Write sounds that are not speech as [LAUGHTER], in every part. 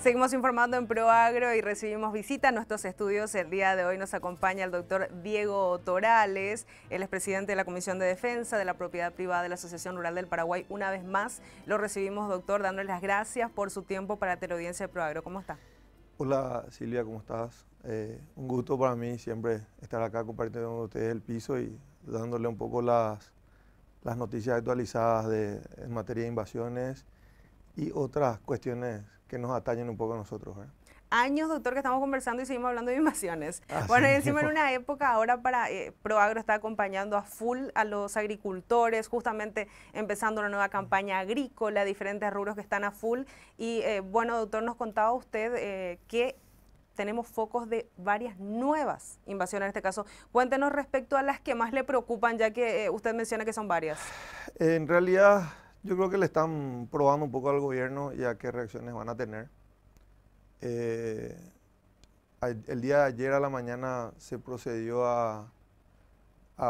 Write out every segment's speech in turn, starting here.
Seguimos informando en ProAgro y recibimos visita a nuestros estudios. El día de hoy nos acompaña el doctor Diego Torales. el es presidente de la Comisión de Defensa de la Propiedad Privada de la Asociación Rural del Paraguay. Una vez más lo recibimos, doctor, dándole las gracias por su tiempo para la teleaudiencia de ProAgro. ¿Cómo está? Hola Silvia, ¿cómo estás? Eh, un gusto para mí siempre estar acá compartiendo con ustedes el piso y dándole un poco las, noticias actualizadas en materia de invasiones y otras cuestiones que nos atañen un poco a nosotros. ¿eh? Años, doctor, que estamos conversando y seguimos hablando de invasiones. Ah, bueno, y [LAUGHS] encima en una época ahora para eh, ProAgro está acompañando a full a los agricultores, justamente empezando una nueva campaña agrícola, diferentes rubros que están a full. Y eh, bueno, doctor, nos contaba usted que tenemos focos de varias nuevas invasiones en este caso. Cuéntenos respecto a las que más le preocupan, ya que usted menciona que son varias. En realidad yo creo que le están probando un poco al gobierno y a qué reacciones van a tener. Eh, el día de ayer a la mañana se procedió a,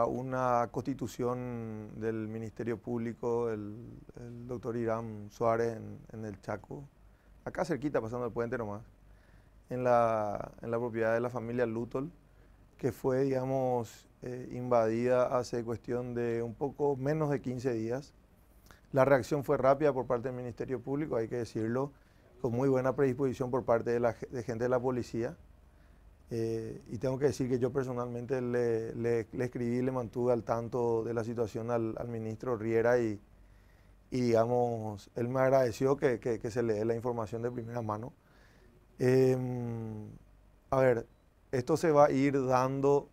una constitución del Ministerio Público, el, el doctor Irán Suárez en, el Chaco, acá cerquita, pasando el puente nomás, en la, en la propiedad de la familia Lutol, que fue, digamos, eh, invadida hace cuestión de un poco menos de 15 días la reacción fue rápida por parte del Ministerio Público, hay que decirlo, con muy buena predisposición por parte de, la, gente de la policía. Eh, y tengo que decir que yo personalmente le, escribí, le mantuve al tanto de la situación al, ministro Riera y, digamos, él me agradeció que, se le dé la información de primera mano. Em, a ver, esto se va a ir dando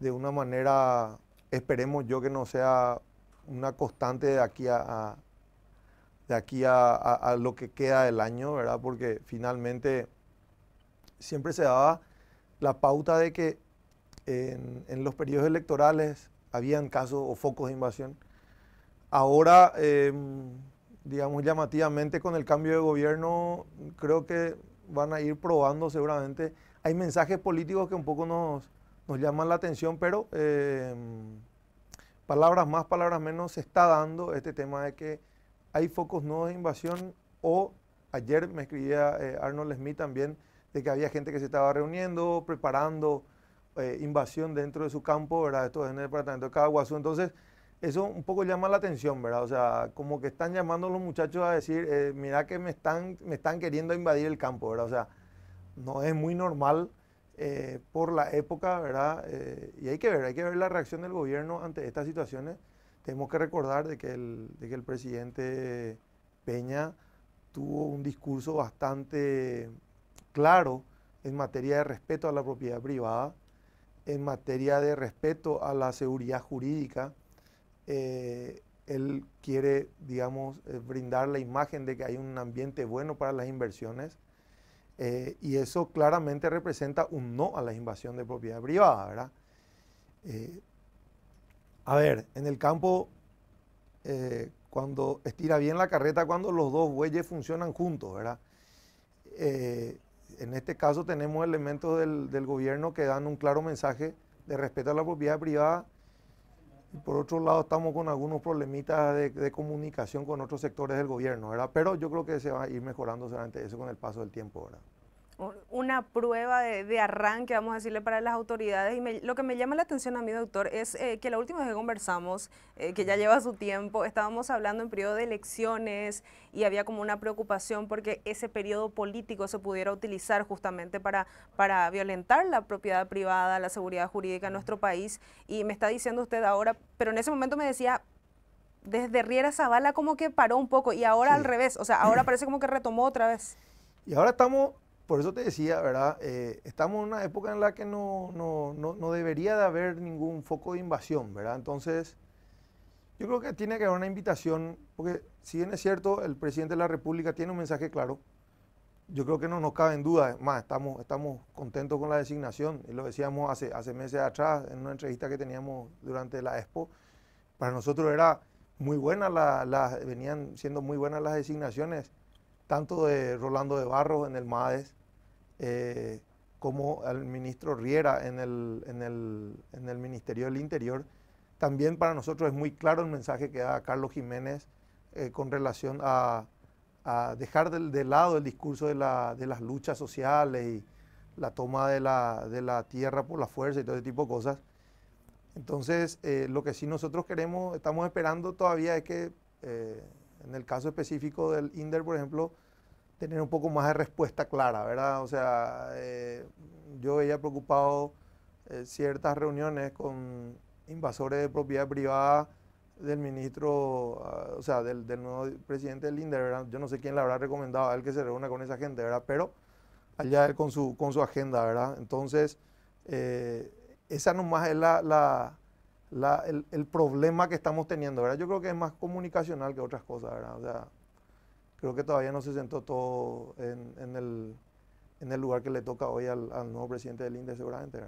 de una manera, esperemos yo que no sea una constante de aquí a, de aquí lo que queda del año, ¿verdad? Porque finalmente siempre se daba la pauta de que en, los periodos electorales habían casos o focos de invasión. Ahora, em, digamos llamativamente, con el cambio de gobierno, creo que van a ir probando seguramente. Hay mensajes políticos que un poco nos, nos llaman la atención, pero... Em, palabras más, palabras menos, se está dando este tema de que hay focos nuevos de invasión o ayer me escribía eh, Arnold Smith también de que había gente que se estaba reuniendo, preparando eh, invasión dentro de su campo, ¿verdad? Esto es en el departamento de Caguazú. Entonces, eso un poco llama la atención, ¿verdad? O sea, como que están llamando a los muchachos a decir, eh, mira que me están, me están queriendo invadir el campo, ¿verdad? O sea, no es muy normal eh, por la época, ¿verdad? Eh, y hay que ver, hay que ver la reacción del gobierno ante estas situaciones. Tenemos que recordar de que el, de que el presidente Peña tuvo un discurso bastante claro en materia de respeto a la propiedad privada, en materia de respeto a la seguridad jurídica. Eh, él quiere, digamos, brindar la imagen de que hay un ambiente bueno para las inversiones. Eh, y eso claramente representa un no a la invasión de propiedad privada, ¿verdad? Eh, a ver, en el campo, eh, cuando estira bien la carreta, cuando los dos bueyes funcionan juntos, ¿verdad? en este caso tenemos elementos del, gobierno que dan un claro mensaje de respeto a la propiedad privada, por otro lado, estamos con algunos problemitas de, comunicación con otros sectores del gobierno, ¿verdad? Pero yo creo que se va a ir mejorando solamente eso con el paso del tiempo, ¿verdad? una prueba de, arranque, vamos a decirle, para las autoridades. Y lo que me llama la atención a mí, doctor, es eh, que la última vez que conversamos, eh, que ya lleva su tiempo, estábamos hablando en periodo de elecciones y había como una preocupación porque ese periodo político se pudiera utilizar justamente para, para violentar la propiedad privada, la seguridad jurídica en nuestro país. Y me está diciendo usted ahora, pero en ese momento me decía, desde Riera Zavala como que paró un poco y ahora al revés, o sea, ahora parece como que retomó otra vez. Y ahora estamos por eso te decía, ¿verdad? Eh, estamos en una época en la que no, debería de haber ningún foco de invasión, ¿verdad? Entonces, yo creo que tiene que haber una invitación, porque si bien es cierto, el presidente de la República tiene un mensaje claro, yo creo que no nos cabe en duda, más, estamos, estamos contentos con la designación, y lo decíamos hace, hace meses atrás en una entrevista que teníamos durante la Expo, para nosotros era muy buena, la, venían siendo muy buenas las designaciones, tanto de Rolando de Barros en el MADES, eh, como al ministro Riera en el, en, el, en el Ministerio del Interior, también para nosotros es muy claro el mensaje que da Carlos Jiménez eh, con relación a, dejar de, lado el discurso de, la, de, las luchas sociales y la toma de la, de la, tierra por la fuerza y todo ese tipo de cosas. Entonces, eh, lo que sí nosotros queremos, estamos esperando todavía es que, en el caso específico del INDER, por ejemplo, tener un poco más de respuesta clara, ¿verdad? O sea, eh, yo veía preocupado eh, ciertas reuniones con invasores de propiedad privada del ministro, ah, o sea, del, nuevo presidente del INDER. ¿verdad? Yo no sé quién le habrá recomendado a él que se reúna con esa gente, ¿verdad? Pero allá él con su, con su agenda, ¿verdad? Entonces, eh, esa nomás es la, el, el, problema que estamos teniendo, ¿verdad? Yo creo que es más comunicacional que otras cosas, ¿verdad? O sea, creo que todavía no se sentó todo en, el, lugar que le toca hoy al, nuevo presidente del INDE, seguramente.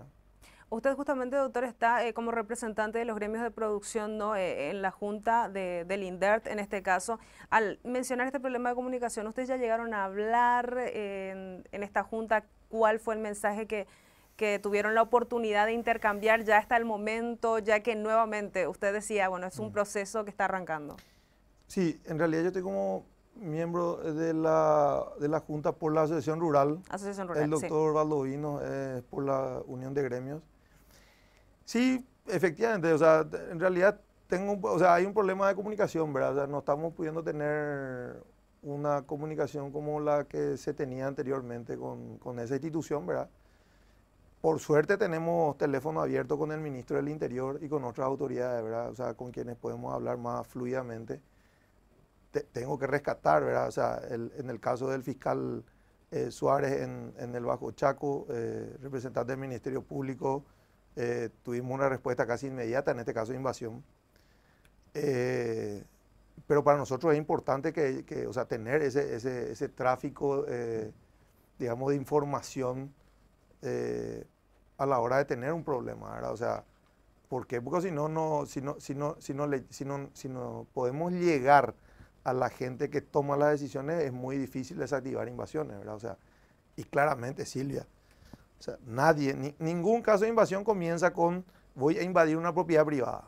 Usted justamente, doctor, está eh, como representante de los gremios de producción ¿no? Eh, en la Junta del INDERT, en este caso. Al mencionar este problema de comunicación, ¿ustedes ya llegaron a hablar en, esta Junta? ¿Cuál fue el mensaje que, que, tuvieron la oportunidad de intercambiar ya hasta el momento, ya que nuevamente usted decía, bueno, es un mm. proceso que está arrancando? Sí, en realidad yo estoy como miembro de la, de la Junta por la Asociación Rural. Asociación Rural el doctor Valdovino es eh, por la Unión de Gremios. Sí, efectivamente, o sea, en realidad tengo, o sea, hay un problema de comunicación, ¿verdad? O sea, no estamos pudiendo tener una comunicación como la que se tenía anteriormente con, con esa institución, ¿verdad? Por suerte tenemos teléfono abierto con el ministro del Interior y con otras autoridades, ¿verdad? O sea, con quienes podemos hablar más fluidamente tengo que rescatar, ¿verdad? O sea, en el caso del fiscal eh, Suárez en, el Bajo Chaco, eh, representante del Ministerio Público, eh, tuvimos una respuesta casi inmediata, en este caso de invasión. pero para nosotros es importante que, o sea, tener ese, tráfico, digamos, de información a la hora de tener un problema, ¿verdad? O sea, ¿por qué? Porque si no, no, si no podemos llegar a la gente que toma las decisiones es muy difícil desactivar invasiones, ¿verdad? O sea, y claramente Silvia, o sea, nadie, ningún caso de invasión comienza con voy a invadir una propiedad privada.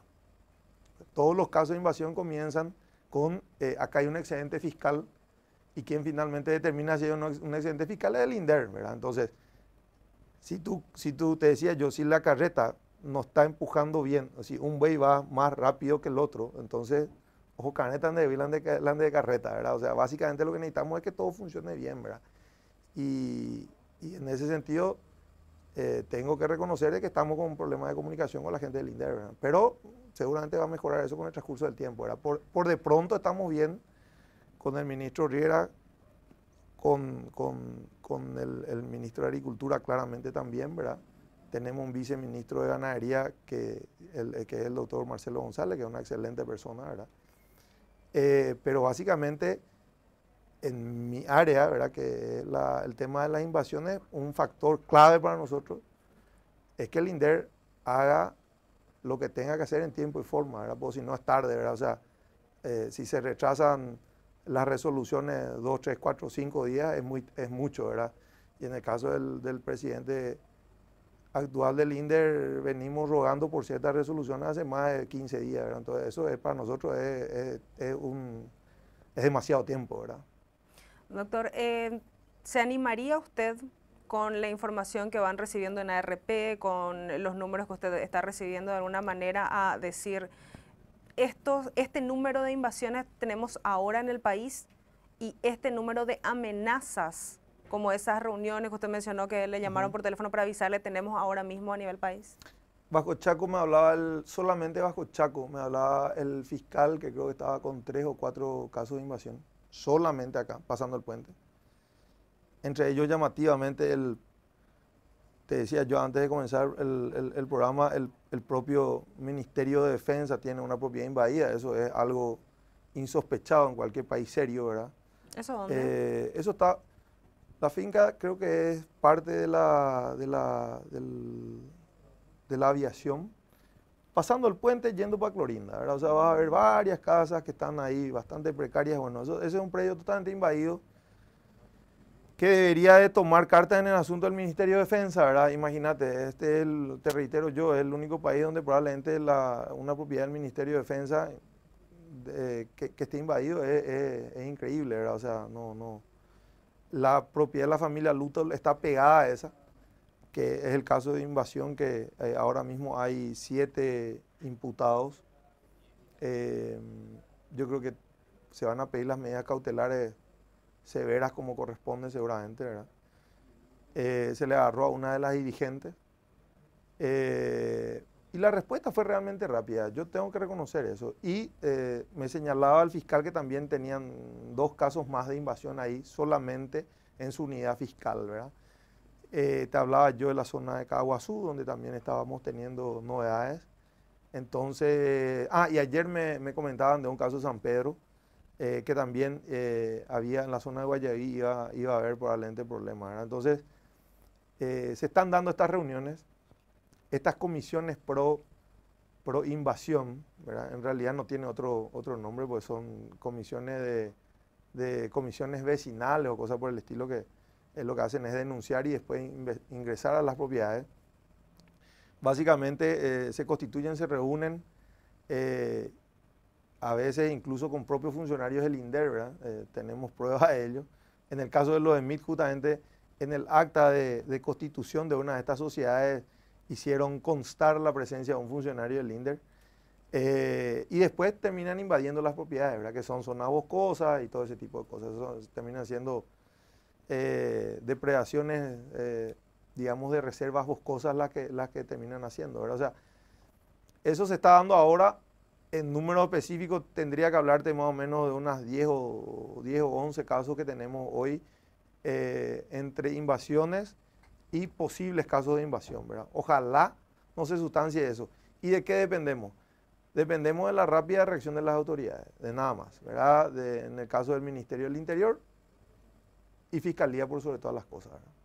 Todos los casos de invasión comienzan con eh, acá hay un excedente fiscal y quien finalmente determina si hay un, excedente fiscal es el INDER, ¿verdad? Entonces, si tú, si tú te decías yo, si la carreta no está empujando bien, si un buey va más rápido que el otro, entonces ojo, caneta de débil, ande, de carreta, ¿verdad? O sea, básicamente lo que necesitamos es que todo funcione bien, ¿verdad? Y, y en ese sentido, eh, tengo que reconocer que estamos con un problema de comunicación con la gente del INDER, ¿verdad? Pero seguramente va a mejorar eso con el transcurso del tiempo, ¿verdad? Por, por de pronto estamos bien con el ministro Riera, con, con, con el, el, ministro de Agricultura claramente también, ¿verdad? Tenemos un viceministro de Ganadería que, el, que es el doctor Marcelo González, que es una excelente persona, ¿verdad? Eh, pero básicamente en mi área, ¿verdad? que el tema de las invasiones, un factor clave para nosotros es que el INDER haga lo que tenga que hacer en tiempo y forma, porque si no es tarde, ¿verdad? o sea, eh, si se retrasan las resoluciones dos, tres, cuatro, cinco días es, muy, es mucho, ¿verdad? Y en el caso del, del presidente actual del INDER venimos rogando por ciertas resoluciones hace más de 15 días, Entonces eso es, para nosotros es, demasiado tiempo, ¿verdad? Doctor, eh, ¿se animaría usted con la información que van recibiendo en ARP, con los números que usted está recibiendo de alguna manera a decir, estos, este número de invasiones tenemos ahora en el país y este número de amenazas como esas reuniones que usted mencionó que le llamaron por teléfono para avisarle, tenemos ahora mismo a nivel país? Bajo Chaco me hablaba, el, solamente bajo Chaco, me hablaba el fiscal que creo que estaba con tres o cuatro casos de invasión, solamente acá, pasando el puente. Entre ellos llamativamente el, te decía yo antes de comenzar el, programa, el, propio Ministerio de Defensa tiene una propiedad invadida, eso es algo insospechado en cualquier país serio, ¿verdad? ¿Eso dónde? Eh, eso está la finca creo que es parte de la, de la, de la aviación. Pasando el puente, yendo para Clorinda, ¿verdad? O sea, vas a haber varias casas que están ahí, bastante precarias. Bueno, eso, ese es un predio totalmente invadido que debería de tomar carta en el asunto del Ministerio de Defensa, ¿verdad? Imagínate, este es el, te reitero yo, es el único país donde probablemente una propiedad del Ministerio de Defensa eh, que, esté invadido es, es, increíble, ¿verdad? O sea, no, no, la propiedad de la familia Luthor está pegada a esa, que es el caso de invasión que eh, ahora mismo hay siete imputados. Eh, yo creo que se van a pedir las medidas cautelares severas como corresponde seguramente, ¿verdad? Eh, se le agarró a una de las dirigentes. Y la respuesta fue realmente rápida, yo tengo que reconocer eso. Y eh, me señalaba el fiscal que también tenían dos casos más de invasión ahí, solamente en su unidad fiscal, ¿verdad? Eh, te hablaba yo de la zona de Caguazú, donde también estábamos teniendo novedades. Entonces, ah, y ayer me, me comentaban de un caso de San Pedro, eh, que también había en la zona de Guayabí iba, iba a haber probablemente problemas. ¿verdad? Entonces, se están dando estas reuniones, estas comisiones pro, pro invasión, en realidad no tiene otro, otro nombre, pues son comisiones de, comisiones vecinales o cosas por el estilo que lo que hacen es denunciar y después ingresar a las propiedades. Básicamente eh, se constituyen, se reúnen, eh, a veces incluso con propios funcionarios del INDER, eh, tenemos pruebas de ello. En el caso de los MIT, justamente en el acta de constitución de una de estas sociedades, hicieron constar la presencia de un funcionario del INDER. Eh, y después terminan invadiendo las propiedades, ¿verdad? Que son zonas boscosas y todo ese tipo de cosas. Eso terminan siendo eh, depredaciones, eh, digamos, de reservas boscosas las que, las que terminan haciendo, O sea, eso se está dando ahora en número específico Tendría que hablarte más o menos de unas 10 o, 10 o 11 casos que tenemos hoy entre invasiones y posibles casos de invasión, ¿verdad? Ojalá no se sustancie eso. ¿Y de qué dependemos? Dependemos de la rápida reacción de las autoridades, de nada más, ¿verdad? en el caso del Ministerio del Interior y Fiscalía por sobre todas las cosas, ¿verdad?